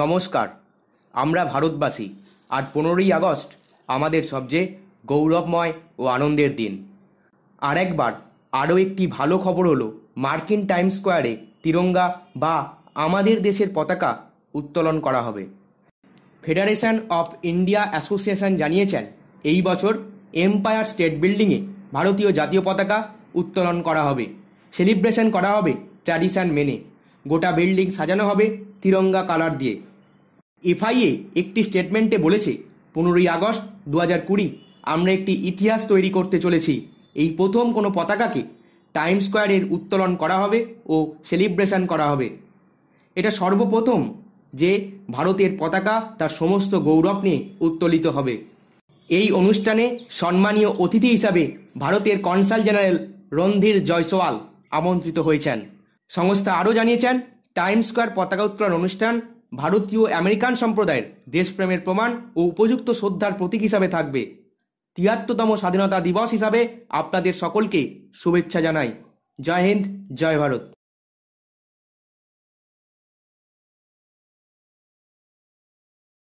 নমস্কার আমরা ভারতবাসী আর পনেরোই আগস্ট আমাদের সবচেয়ে গৌরবময় ও আনন্দের দিন আর একবার আরও একটি ভালো খবর হলো মার্কিন টাইম স্কোয়ারে তিরঙ্গা বা আমাদের দেশের পতাকা উত্তোলন করা হবে ফেডারেশন অফ ইন্ডিয়া অ্যাসোসিয়েশন জানিয়েছেন এই বছর এম্পায়ার স্টেট বিল্ডিংয়ে ভারতীয় জাতীয় পতাকা উত্তোলন করা হবে সেলিব্রেশন করা হবে ট্র্যাডিশন মেনে গোটা বিল্ডিং সাজানো হবে তিরঙ্গা কালার দিয়ে এফআইএ একটি স্টেটমেন্টে বলেছে পনেরোই আগস্ট দু হাজার কুড়ি আমরা একটি ইতিহাস তৈরি করতে চলেছি এই প্রথম কোনো পতাকাকে টাইম স্কোয়ারের উত্তোলন করা হবে ও সেলিব্রেশন করা হবে এটা সর্বপ্রথম যে ভারতের পতাকা তার সমস্ত গৌরব নিয়ে উত্তোলিত হবে এই অনুষ্ঠানে সম্মানীয় অতিথি হিসাবে ভারতের কনসাল জেনারেল রণধীর জয়সওয়াল আমন্ত্রিত হয়েছেন সংস্থা আরও জানিয়েছেন টাইম স্কোয়ার পতাকা উত্তোলন অনুষ্ঠান ভারতীয় আমেরিকান সম্প্রদায়ের দেশপ্রেমের প্রমাণ ও উপযুক্ত শ্রদ্ধার প্রতীক হিসাবে থাকবে তিয়াত্তরতম স্বাধীনতা দিবস হিসাবে আপনাদের সকলকে শুভেচ্ছা জানাই জয় হিন্দ জয় ভারত